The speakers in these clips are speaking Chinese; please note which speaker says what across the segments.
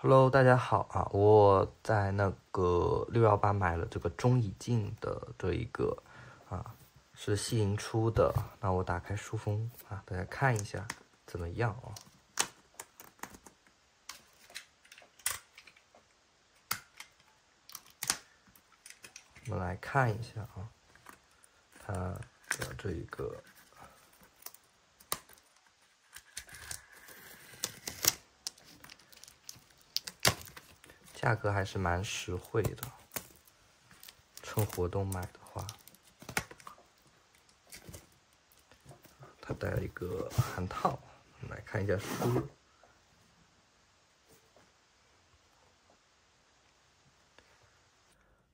Speaker 1: Hello，大家好啊！我在那个六幺八买了这个中以静的这一个啊，是西银出的。那我打开书封啊，大家看一下怎么样啊？我们来看一下啊，它的这一个。价格还是蛮实惠的，趁活动买的话。它带了一个函套，来看一下书。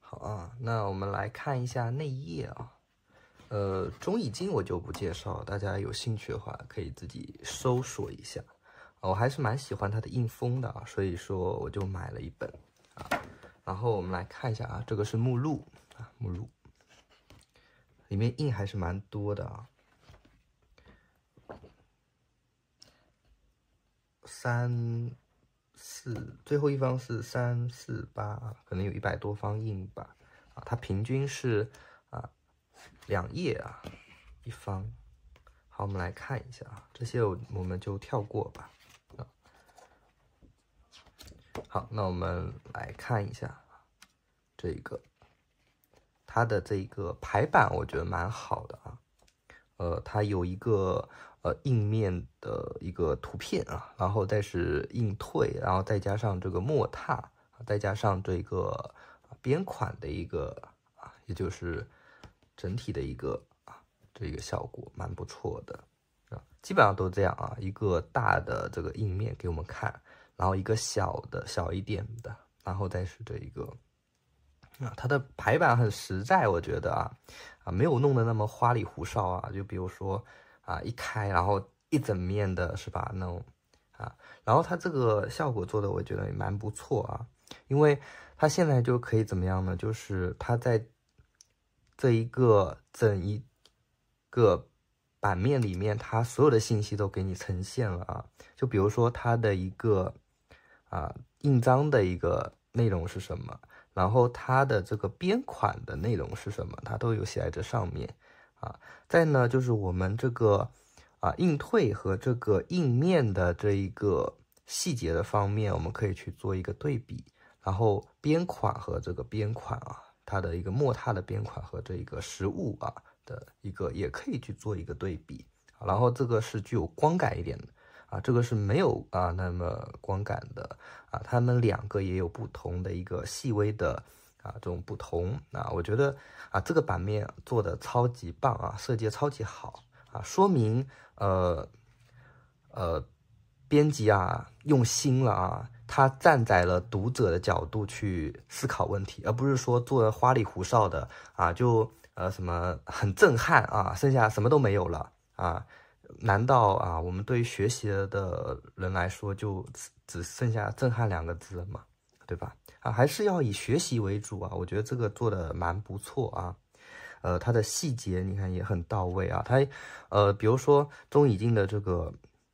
Speaker 1: 好啊，那我们来看一下内页啊。呃，中译经我就不介绍，大家有兴趣的话可以自己搜索一下。我还是蛮喜欢它的印风的啊，所以说我就买了一本啊。然后我们来看一下啊，这个是目录啊，目录里面印还是蛮多的啊。三四最后一方是三四八啊，可能有一百多方印吧啊。它平均是啊两页啊一方。好，我们来看一下啊，这些我我们就跳过吧。好，那我们来看一下啊，这一个，它的这一个排版我觉得蛮好的啊，呃，它有一个呃硬面的一个图片啊，然后再是硬退，然后再加上这个墨拓再加上这个边款的一个啊，也就是整体的一个啊，这个效果蛮不错的啊，基本上都这样啊，一个大的这个硬面给我们看。然后一个小的小一点的，然后再是这一个，啊，它的排版很实在，我觉得啊，啊，没有弄得那么花里胡哨啊，就比如说啊，一开然后一整面的是吧，那种啊，然后它这个效果做的我觉得也蛮不错啊，因为它现在就可以怎么样呢？就是它在，这一个整一个版面里面，它所有的信息都给你呈现了啊，就比如说它的一个。啊，印章的一个内容是什么？然后它的这个边款的内容是什么？它都有写在这上面啊。再呢，就是我们这个啊，印退和这个印面的这一个细节的方面，我们可以去做一个对比。然后边款和这个边款啊，它的一个墨拓的边款和这一个实物啊的一个，也可以去做一个对比。然后这个是具有光感一点的。啊，这个是没有啊那么光感的啊，他们两个也有不同的一个细微的啊这种不同啊，我觉得啊这个版面做的超级棒啊，设计超级好啊，说明呃呃编辑啊用心了啊，他站在了读者的角度去思考问题，而不是说做的花里胡哨的啊，就呃什么很震撼啊，剩下什么都没有了啊。难道啊，我们对于学习的人来说，就只剩下震撼两个字吗？对吧？啊，还是要以学习为主啊。我觉得这个做的蛮不错啊，呃，它的细节你看也很到位啊。它呃，比如说中影镜的这个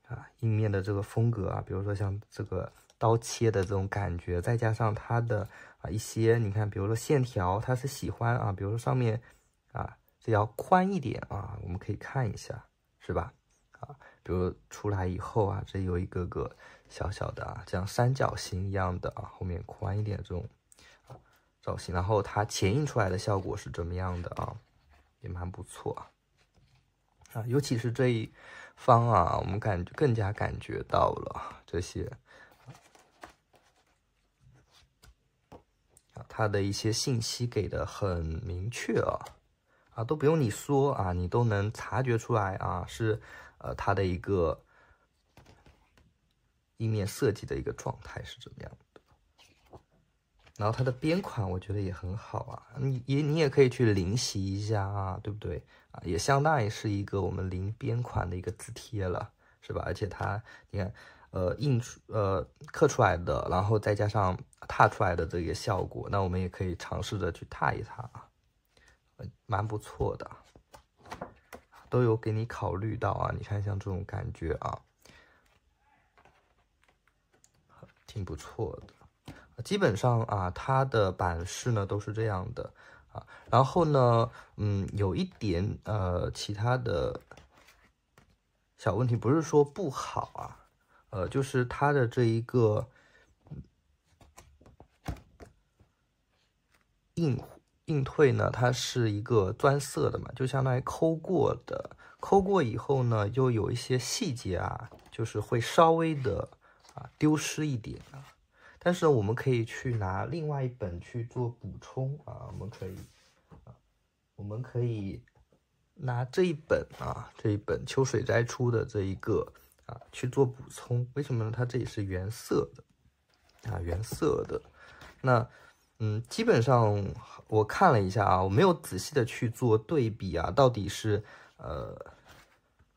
Speaker 1: 啊，硬面的这个风格啊，比如说像这个刀切的这种感觉，再加上它的啊一些，你看，比如说线条，它是喜欢啊，比如说上面啊，这要宽一点啊，我们可以看一下，是吧？啊，比如出来以后啊，这有一个个小小的啊，像三角形一样的啊，后面宽一点这种啊造型，然后它前印出来的效果是怎么样的啊？也蛮不错啊，啊，尤其是这一方啊，我们感更加感觉到了这些啊，它的一些信息给的很明确啊，啊都不用你说啊，你都能察觉出来啊是。呃，它的一个意面设计的一个状态是怎么样的？然后它的边款我觉得也很好啊，你也你也可以去临习一下啊，对不对？啊，也相当于是一个我们临边款的一个字帖了，是吧？而且它你看，呃，印出呃刻出来的，然后再加上拓出来的这个效果，那我们也可以尝试着去拓一拓啊，呃，蛮不错的。都有给你考虑到啊，你看像这种感觉啊，挺不错的。基本上啊，它的版式呢都是这样的啊。然后呢，嗯，有一点呃，其他的小问题，不是说不好啊，呃，就是它的这一个硬。进退呢，它是一个钻色的嘛，就相当于抠过的，抠过以后呢，又有一些细节啊，就是会稍微的啊丢失一点啊。但是呢，我们可以去拿另外一本去做补充啊，我们可以，我们可以拿这一本啊，这一本秋水斋出的这一个啊去做补充。为什么呢？它这里是原色的啊，原色的那。嗯，基本上我看了一下啊，我没有仔细的去做对比啊，到底是呃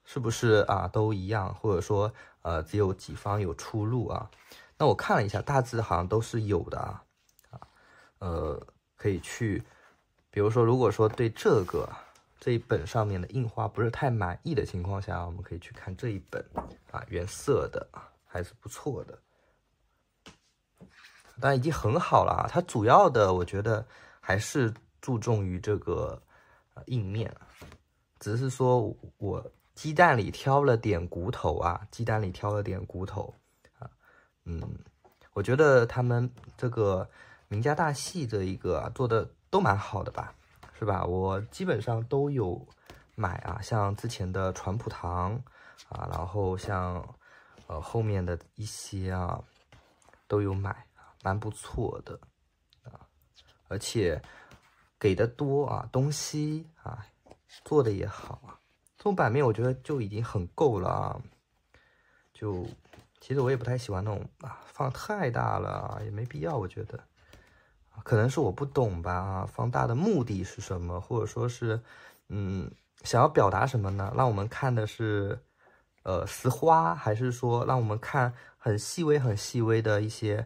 Speaker 1: 是不是啊都一样，或者说呃只有几方有出路啊？那我看了一下，大致好像都是有的啊啊，呃可以去，比如说如果说对这个这一本上面的印花不是太满意的情况下，我们可以去看这一本啊原色的还是不错的。但已经很好了。它主要的，我觉得还是注重于这个呃硬面，只是说我鸡蛋里挑了点骨头啊，鸡蛋里挑了点骨头啊。嗯，我觉得他们这个名家大戏这一个啊、做的都蛮好的吧，是吧？我基本上都有买啊，像之前的传普堂啊，然后像呃后面的一些啊都有买。蛮不错的啊，而且给的多啊，东西啊做的也好啊，这种版面我觉得就已经很够了啊。就其实我也不太喜欢那种啊放太大了也没必要，我觉得可能是我不懂吧啊放大的目的是什么，或者说是嗯想要表达什么呢？让我们看的是呃丝花，还是说让我们看很细微很细微的一些？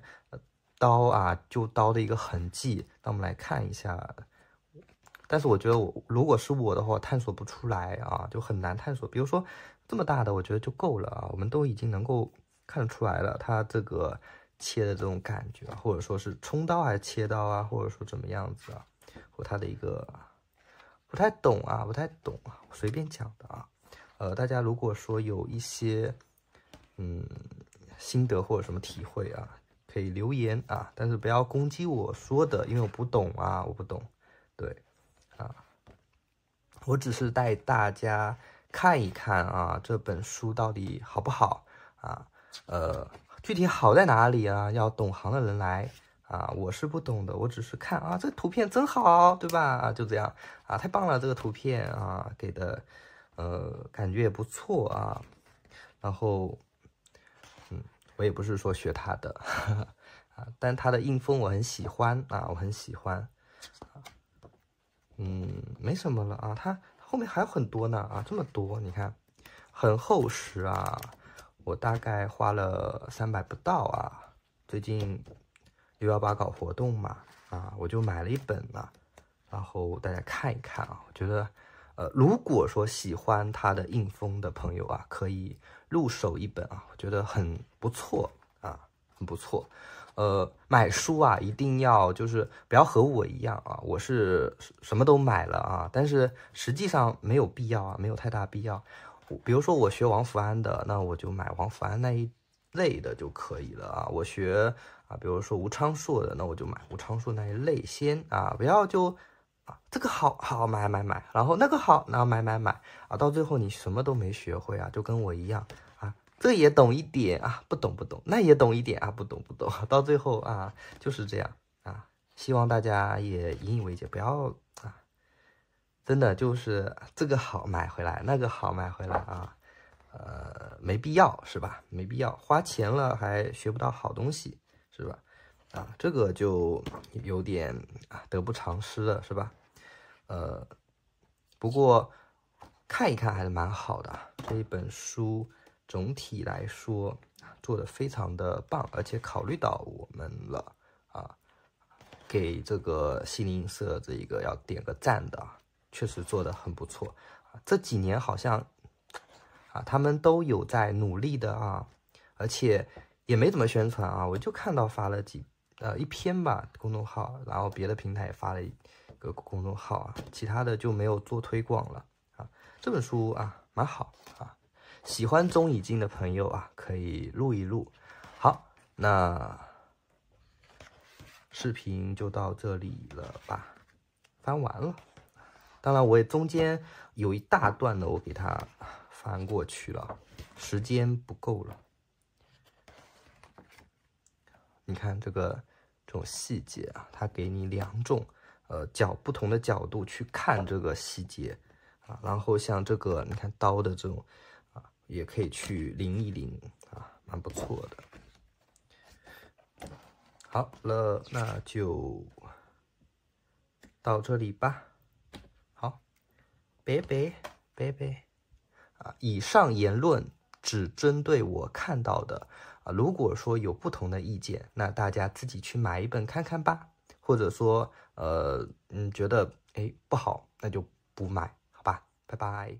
Speaker 1: 刀啊，就刀的一个痕迹，那我们来看一下。但是我觉得，我如果是我的话，探索不出来啊，就很难探索。比如说这么大的，我觉得就够了啊。我们都已经能够看得出来了，它这个切的这种感觉，或者说是冲刀还是切刀啊，或者说怎么样子啊，或它的一个不太懂啊，不太懂啊，随便讲的啊。呃，大家如果说有一些嗯心得或者什么体会啊。给留言啊，但是不要攻击我说的，因为我不懂啊，我不懂。对，啊，我只是带大家看一看啊，这本书到底好不好啊？呃，具体好在哪里啊？要懂行的人来啊，我是不懂的，我只是看啊，这个图片真好，对吧？就这样啊，太棒了，这个图片啊，给的呃，感觉也不错啊，然后。我也不是说学他的啊，但他的印风我很喜欢啊，我很喜欢。嗯，没什么了啊，他后面还有很多呢啊，这么多，你看，很厚实啊。我大概花了三百不到啊，最近六幺八搞活动嘛啊，我就买了一本嘛，然后大家看一看啊，我觉得，呃，如果说喜欢他的印风的朋友啊，可以。入手一本啊，我觉得很不错啊，很不错。呃，买书啊，一定要就是不要和我一样啊，我是什么都买了啊，但是实际上没有必要啊，没有太大必要。比如说我学王福安的，那我就买王福安那一类的就可以了啊。我学啊，比如说吴昌硕的，那我就买吴昌硕那一类先啊，不要就。这个好好买买买，然后那个好，然后买买买啊，到最后你什么都没学会啊，就跟我一样啊，这也懂一点啊，不懂不懂，那也懂一点啊，不懂不懂，到最后啊，就是这样啊，希望大家也引以为戒，不要啊，真的就是这个好买回来，那个好买回来啊，呃，没必要是吧？没必要花钱了还学不到好东西是吧？啊，这个就有点啊，得不偿失了，是吧？呃，不过看一看还是蛮好的。这一本书总体来说做的非常的棒，而且考虑到我们了啊，给这个西林社这一个要点个赞的，确实做的很不错啊。这几年好像啊，他们都有在努力的啊，而且也没怎么宣传啊，我就看到发了几。呃，一篇吧，公众号，然后别的平台也发了一个公众号啊，其他的就没有做推广了啊。这本书啊，蛮好啊，喜欢中以经的朋友啊，可以录一录。好，那视频就到这里了吧，翻完了。当然，我也中间有一大段的，我给它翻过去了，时间不够了。你看这个这种细节啊，它给你两种呃角不同的角度去看这个细节啊，然后像这个你看刀的这种啊，也可以去淋一淋啊，蛮不错的。好了，那就到这里吧。好，拜拜拜拜啊！以上言论只针对我看到的。如果说有不同的意见，那大家自己去买一本看看吧，或者说，呃，嗯，觉得哎不好，那就不买，好吧，拜拜。